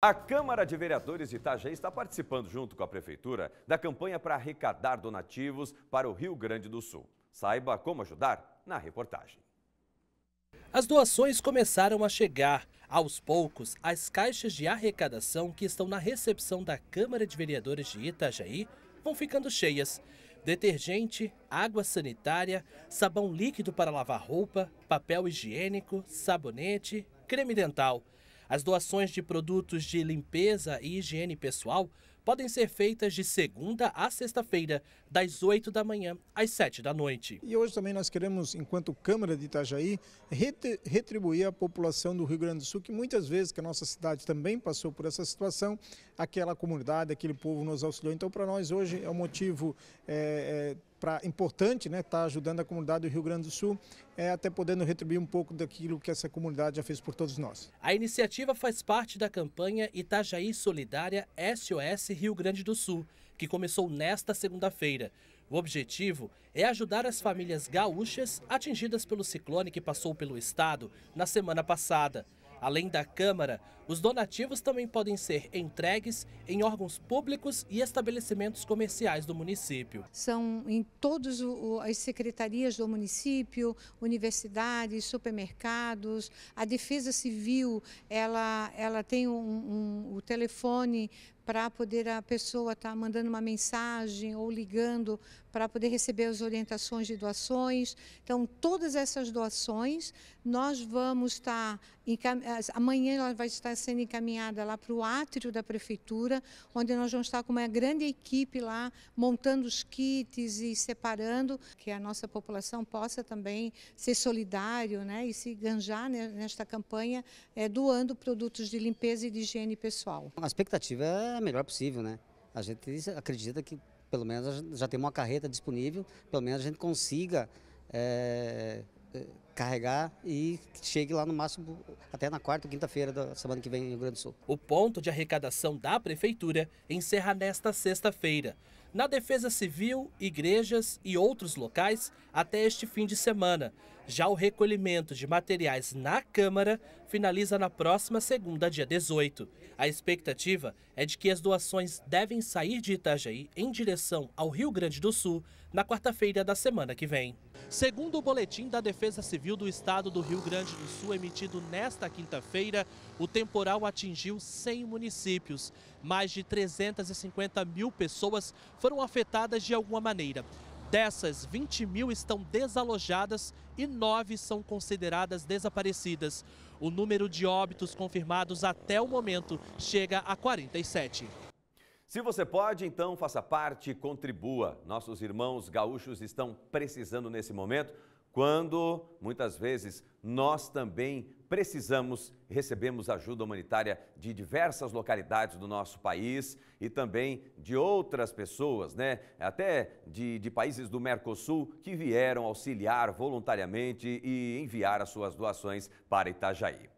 A Câmara de Vereadores de Itajaí está participando, junto com a Prefeitura, da campanha para arrecadar donativos para o Rio Grande do Sul. Saiba como ajudar na reportagem. As doações começaram a chegar. Aos poucos, as caixas de arrecadação que estão na recepção da Câmara de Vereadores de Itajaí vão ficando cheias. Detergente, água sanitária, sabão líquido para lavar roupa, papel higiênico, sabonete, creme dental. As doações de produtos de limpeza e higiene pessoal podem ser feitas de segunda a sexta-feira, das 8 da manhã às 7 da noite. E hoje também nós queremos, enquanto Câmara de Itajaí, retribuir a população do Rio Grande do Sul, que muitas vezes, que a nossa cidade também passou por essa situação, aquela comunidade, aquele povo nos auxiliou. Então, para nós hoje é um motivo é, é, pra, importante, né? Tá ajudando a comunidade do Rio Grande do Sul, é, até podendo retribuir um pouco daquilo que essa comunidade já fez por todos nós. A iniciativa faz parte da campanha Itajaí Solidária SOS Rio Grande do Sul, que começou nesta segunda-feira. O objetivo é ajudar as famílias gaúchas atingidas pelo ciclone que passou pelo estado na semana passada. Além da Câmara, os donativos também podem ser entregues em órgãos públicos e estabelecimentos comerciais do município. São em todas as secretarias do município, universidades, supermercados, a Defesa Civil, ela, ela tem um, um, o telefone para poder a pessoa estar tá mandando uma mensagem ou ligando para poder receber as orientações de doações. Então, todas essas doações nós vamos estar, tá, amanhã ela vai estar sendo encaminhada lá para o átrio da prefeitura, onde nós vamos estar com uma grande equipe lá, montando os kits e separando, que a nossa população possa também ser solidário né, e se ganjar nesta campanha, é, doando produtos de limpeza e de higiene pessoal. A expectativa é a melhor possível, né? A gente acredita que pelo menos já tem uma carreta disponível, pelo menos a gente consiga é, eh, carregar e chegue lá no máximo até na quarta ou quinta-feira da semana que vem em Rio Grande do Sul. O ponto de arrecadação da prefeitura encerra nesta sexta-feira. Na Defesa Civil, igrejas e outros locais até este fim de semana. Já o recolhimento de materiais na Câmara finaliza na próxima segunda, dia 18. A expectativa é de que as doações devem sair de Itajaí em direção ao Rio Grande do Sul na quarta-feira da semana que vem. Segundo o boletim da Defesa Civil do Estado do Rio Grande do Sul, emitido nesta quinta-feira, o temporal atingiu 100 municípios. Mais de 350 mil pessoas foram afetadas de alguma maneira. Dessas, 20 mil estão desalojadas e 9 são consideradas desaparecidas. O número de óbitos confirmados até o momento chega a 47. Se você pode, então faça parte e contribua. Nossos irmãos gaúchos estão precisando nesse momento, quando muitas vezes nós também precisamos, recebemos ajuda humanitária de diversas localidades do nosso país e também de outras pessoas, né? Até de, de países do Mercosul que vieram auxiliar voluntariamente e enviar as suas doações para Itajaí.